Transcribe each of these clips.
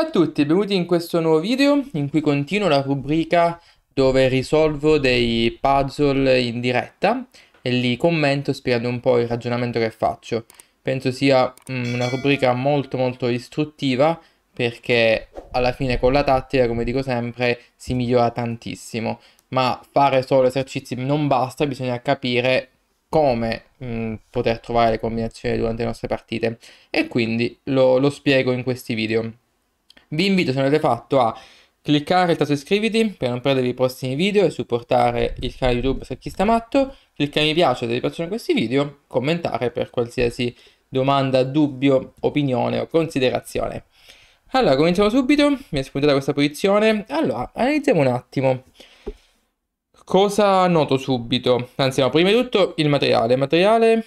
Ciao a tutti benvenuti in questo nuovo video in cui continuo la rubrica dove risolvo dei puzzle in diretta e li commento spiegando un po' il ragionamento che faccio. Penso sia mm, una rubrica molto molto istruttiva perché alla fine con la tattica, come dico sempre, si migliora tantissimo. Ma fare solo esercizi non basta, bisogna capire come mh, mm, poter trovare le combinazioni durante le nostre partite. E quindi lo, lo spiego in questi video. Vi invito se non l'avete fatto a cliccare il tasto iscriviti per non perdere i prossimi video e supportare il canale YouTube se chi sta matto, cliccare mi piace se vi piacciono questi video, commentare per qualsiasi domanda, dubbio, opinione o considerazione. Allora, cominciamo subito, mi è spuntata questa posizione, allora, analizziamo un attimo. Cosa noto subito? Anzi, no, prima di tutto il materiale, materiale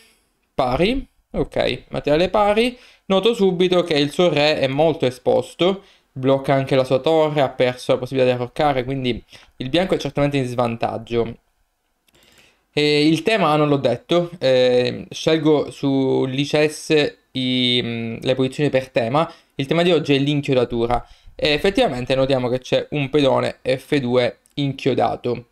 pari, ok, materiale pari, Noto subito che il suo re è molto esposto, blocca anche la sua torre, ha perso la possibilità di arroccare, quindi il bianco è certamente in svantaggio. E il tema ah, non l'ho detto, eh, scelgo su Lices mm, le posizioni per tema, il tema di oggi è l'inchiodatura e effettivamente notiamo che c'è un pedone F2 inchiodato.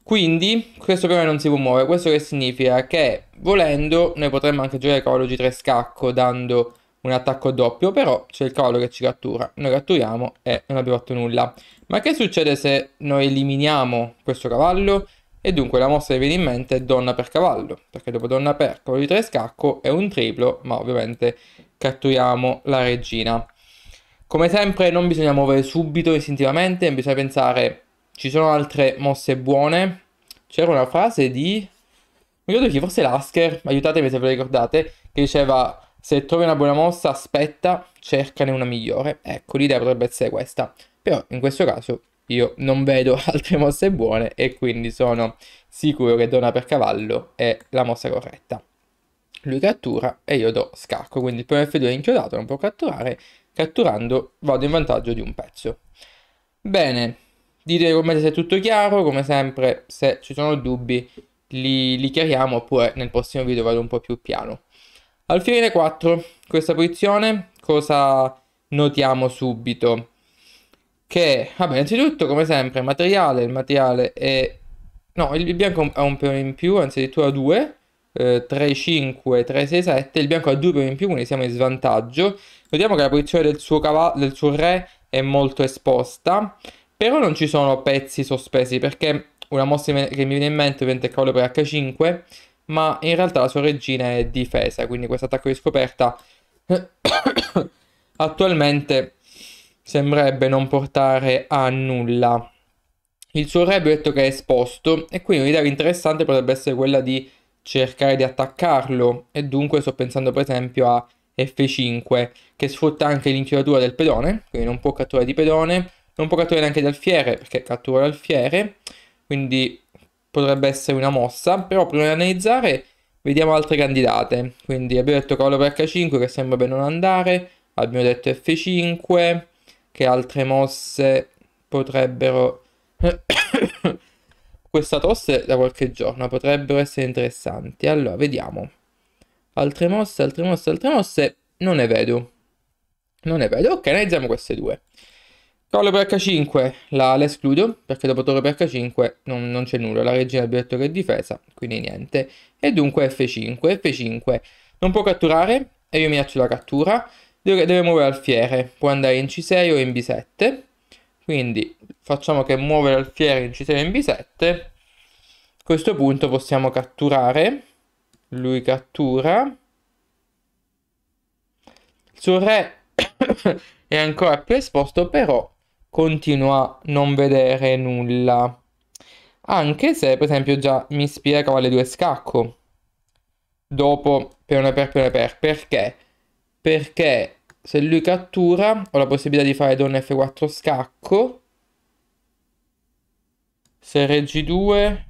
Quindi questo pedone non si può muovere, questo che significa che volendo noi potremmo anche giocare con G3 scacco dando un attacco doppio, però c'è il cavallo che ci cattura. Noi catturiamo e non abbiamo fatto nulla. Ma che succede se noi eliminiamo questo cavallo? E dunque la mossa che viene in mente è donna per cavallo, perché dopo donna per cavallo di tre scacco è un triplo, ma ovviamente catturiamo la regina. Come sempre non bisogna muovere subito istintivamente, bisogna pensare ci sono altre mosse buone. C'era una frase di... Mi ricordo chi, forse Lasker, aiutatemi se ve la ricordate, che diceva se trovi una buona mossa, aspetta, cercane una migliore. Ecco, l'idea potrebbe essere questa. Però in questo caso io non vedo altre mosse buone e quindi sono sicuro che donna per cavallo è la mossa corretta. Lui cattura e io do scacco, quindi il primo F2 è inchiodato, non può catturare, catturando vado in vantaggio di un pezzo. Bene, dite come se è tutto chiaro, come sempre se ci sono dubbi li, li chiariamo oppure nel prossimo video vado un po' più piano. Al fiorire 4, questa posizione, cosa notiamo subito? Che, vabbè, innanzitutto, come sempre, materiale, il materiale è... No, il bianco ha un peone in più, anzi addirittura 2, eh, 3, 5, 3, 6, 7, il bianco ha 2 pioni in più, quindi siamo in svantaggio. Notiamo che la posizione del suo, cavallo, del suo re è molto esposta, però non ci sono pezzi sospesi, perché una mossa che mi viene in mente ovviamente è cavallo per H5, ma in realtà la sua regina è difesa, quindi questo attacco di scoperta attualmente sembrerebbe non portare a nulla. Il suo re abbiamo detto che è esposto e quindi un'idea interessante potrebbe essere quella di cercare di attaccarlo e dunque sto pensando per esempio a F5 che sfrutta anche l'inchiodatura del pedone, quindi non può catturare di pedone, non può catturare neanche di alfiere perché cattura l'alfiere, quindi potrebbe essere una mossa, però prima di analizzare vediamo altre candidate, quindi abbiamo detto cavallo per H5 che sembra per non andare, abbiamo detto F5, che altre mosse potrebbero... Questa tosse da qualche giorno potrebbero essere interessanti, allora vediamo. Altre mosse, altre mosse, altre mosse, non ne vedo. Non ne vedo, ok, analizziamo queste due. Cavallo per H5 la, la escludo perché dopo torre per H5 non, non c'è nulla, la regina abbiamo detto che è difesa, quindi niente. E dunque F5, F5 non può catturare e io minaccio la cattura, deve, deve muovere alfiere, può andare in C6 o in B7, quindi facciamo che muovere alfiere in C6 o in B7, a questo punto possiamo catturare, lui cattura, il suo re è ancora più esposto però continua a non vedere nulla. Anche se, per esempio, già mi spiega cavallo 2 scacco. Dopo peone per peone per. Perché? Perché se lui cattura ho la possibilità di fare donna F4 scacco. Se re G2...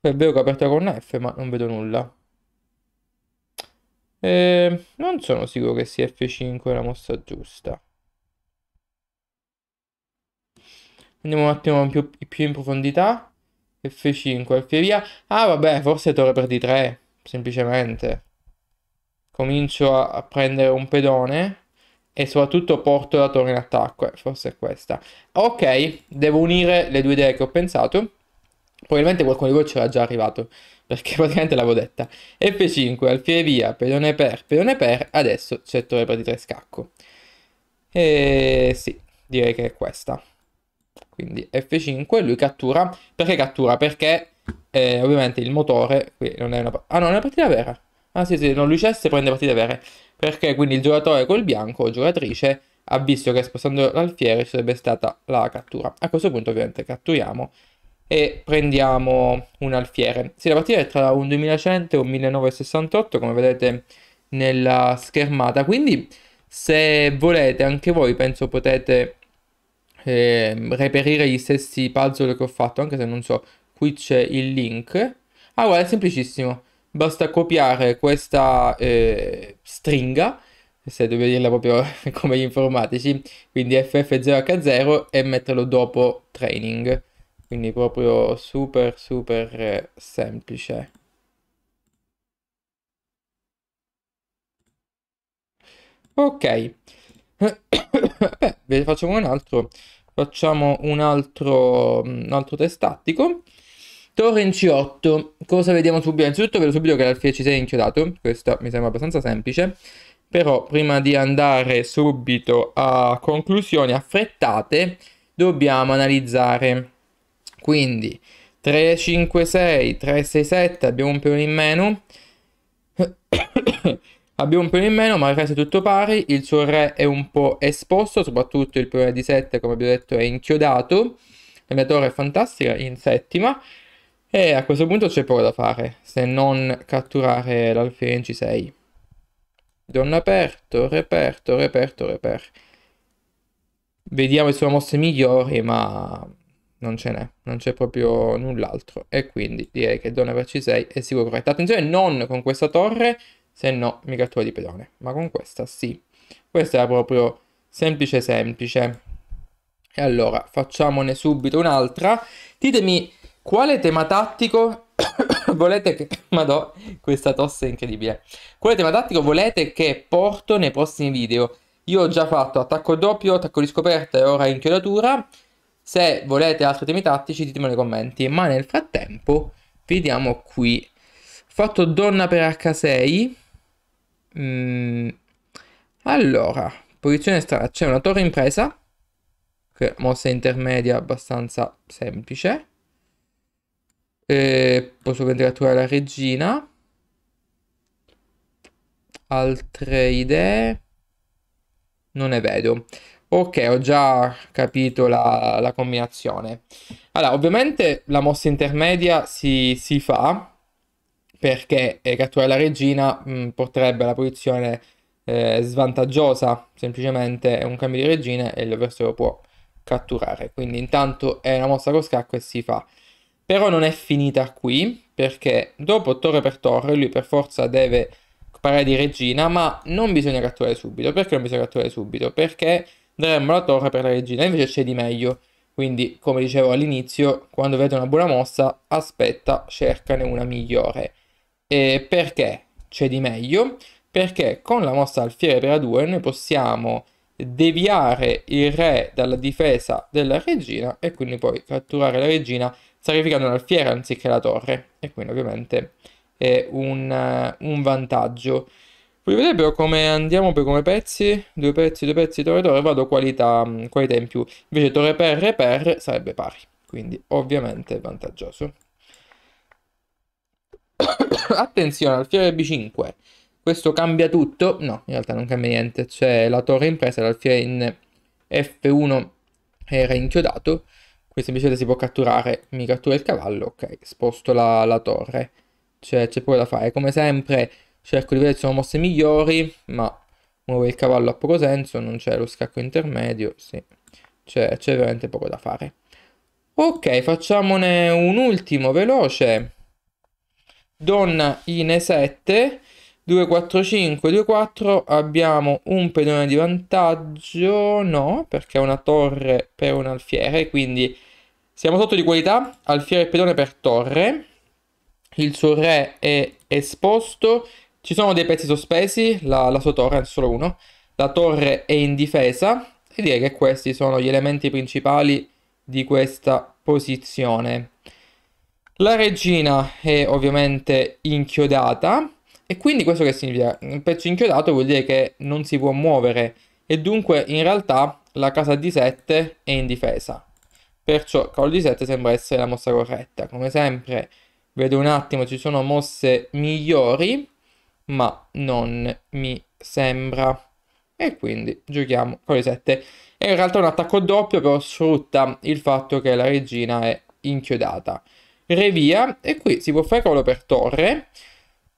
È vero che ho aperto con F, ma non vedo nulla. Eh, non sono sicuro che sia F5 la mossa giusta. Andiamo un attimo più, più in profondità. F5, e via. Ah, vabbè, forse torre per D3, semplicemente. Comincio a, a prendere un pedone e soprattutto porto la torre in attacco, eh, forse è questa. Ok, devo unire le due idee che ho pensato. Probabilmente qualcuno di voi c'era già arrivato, perché praticamente l'avevo detta. F5, alfiere via, pedone per, pedone per, adesso c'è torre per di tre scacco. E sì, direi che è questa quindi F5 lui cattura perché cattura? perché eh, ovviamente il motore qui non è una ah no è una partita vera ah sì sì no lui prende partita vera perché quindi il giocatore col bianco o giocatrice ha visto che spostando l'alfiere ci sarebbe stata la cattura a questo punto ovviamente catturiamo e prendiamo un alfiere sì la partita è tra un 2100 e un 1968 come vedete nella schermata quindi se volete anche voi penso potete eh, reperire gli stessi puzzle che ho fatto, anche se non so, qui c'è il link. Ah, guarda, è semplicissimo. Basta copiare questa eh, stringa, se devo dirla proprio come gli informatici, quindi FF0H0 e metterlo dopo training. Quindi proprio super super eh, semplice. Ok ve ne facciamo un altro facciamo un altro, mm, un altro test tattico Torre in C8, cosa vediamo subito? Innanzitutto vedo subito che l'alfiere C6 è inchiodato, questo mi sembra abbastanza semplice, però prima di andare subito a conclusioni affrettate dobbiamo analizzare. Quindi 3, 5, 6, 3, 6, 7, abbiamo un peone in meno, Abbiamo un pione in meno, ma il resto è tutto pari. Il suo re è un po' esposto, soprattutto il pione di 7, come abbiamo detto, è inchiodato. La mia torre è fantastica, in settima. E a questo punto c'è poco da fare, se non catturare l'alfiere in C6. Donna per, torre per, torre per, torre per. Vediamo se sono mosse migliori, ma non ce n'è, non c'è proprio null'altro. E quindi direi che donna per C6 è sicuro corretto. Attenzione, non con questa torre, se no mi cattura di pedone. Ma con questa sì, questa era proprio semplice semplice. E allora facciamone subito un'altra. Ditemi quale tema tattico volete che... Madò, questa tosse è incredibile. Quale tema tattico volete che porto nei prossimi video? Io ho già fatto attacco doppio, attacco di scoperta e ora inchiodatura. Se volete altri temi tattici ditemi nei commenti. Ma nel frattempo vediamo qui. Ho fatto donna per H6. Mm. Allora, posizione strana. C'è una torre impresa, che mossa intermedia abbastanza semplice. E posso prendere catturare la regina. Altre idee? Non ne vedo. Ok, ho già capito la, la combinazione. Allora, ovviamente la mossa intermedia si, si fa perché eh, catturare la regina mh, mm, porterebbe alla posizione eh, svantaggiosa, semplicemente è un cambio di regina e l'avversario può catturare. Quindi intanto è una mossa con scacco e si fa. Però non è finita qui, perché dopo torre per torre lui per forza deve parlare di regina, ma non bisogna catturare subito. Perché non bisogna catturare subito? Perché daremmo la torre per la regina, invece c'è di meglio. Quindi, come dicevo all'inizio, quando vede una buona mossa, aspetta, cercane una migliore. E perché c'è di meglio? Perché con la mossa alfiere per A2 noi possiamo deviare il re dalla difesa della regina e quindi poi catturare la regina sacrificando l'alfiere anziché la torre. E quindi ovviamente è un, uh, un vantaggio. Voi vedete però come andiamo per come pezzi? Due pezzi, due pezzi, torre, torre, vado qualità, mm, qualità in più. Invece torre per, re per sarebbe pari, quindi ovviamente vantaggioso. attenzione al Fiore B5. Questo cambia tutto? No, in realtà non cambia niente. C'è la torre impresa, l'alfiere in F1 era inchiodato. Qui semplicemente si può catturare, mi cattura il cavallo, ok, sposto la, la torre. C'è, c'è poco da fare. Come sempre cerco di vedere se sono mosse migliori, ma muovere il cavallo ha poco senso, non c'è lo scacco intermedio, sì, c'è, c'è veramente poco da fare. Ok, facciamone un ultimo veloce donna in E7 2 4 5 2 4 abbiamo un pedone di vantaggio no perché è una torre per un alfiere quindi siamo sotto di qualità alfiere e pedone per torre il suo re è esposto ci sono dei pezzi sospesi la, la sua torre è solo uno la torre è in difesa e direi che questi sono gli elementi principali di questa posizione la regina è ovviamente inchiodata e quindi questo che significa? Un pezzo inchiodato vuol dire che non si può muovere e dunque in realtà la casa di 7 è in difesa. Perciò cavolo di 7 sembra essere la mossa corretta. Come sempre vedo un attimo ci sono mosse migliori ma non mi sembra. E quindi giochiamo con di 7. È in realtà un attacco doppio però sfrutta il fatto che la regina è inchiodata re via e qui si può fare cavolo per torre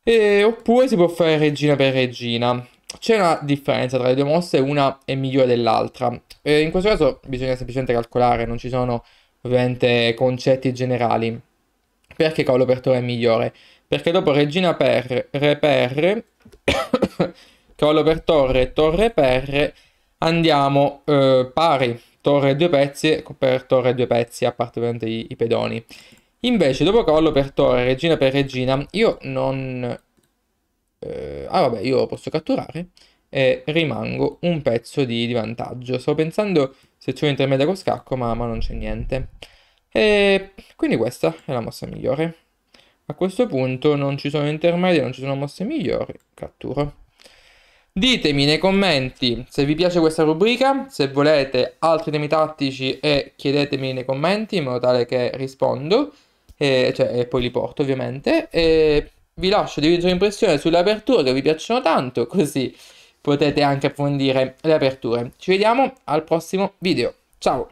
e, oppure si può fare regina per regina. C'è una differenza tra le due mosse, una è migliore dell'altra. E in questo caso bisogna semplicemente calcolare, non ci sono ovviamente concetti generali. Perché cavolo per torre è migliore? Perché dopo regina per, re per, cavolo per torre, torre per, andiamo eh, pari, torre due pezzi per torre due pezzi, a parte ovviamente i, i pedoni. Invece, dopo collo per torre, regina per regina, io non... Eh, ah vabbè, io posso catturare e rimango un pezzo di, di vantaggio. Stavo pensando se c'è un intermedio con scacco, ma, ma non c'è niente. E quindi questa è la mossa migliore. A questo punto non ci sono intermedie, non ci sono mosse migliori, catturo. Ditemi nei commenti se vi piace questa rubrica, se volete altri temi tattici e chiedetemi nei commenti in modo tale che rispondo e, cioè, e poi li porto ovviamente. E vi lascio dividere un'impressione sulle aperture che vi piacciono tanto, così potete anche approfondire le aperture. Ci vediamo al prossimo video. Ciao!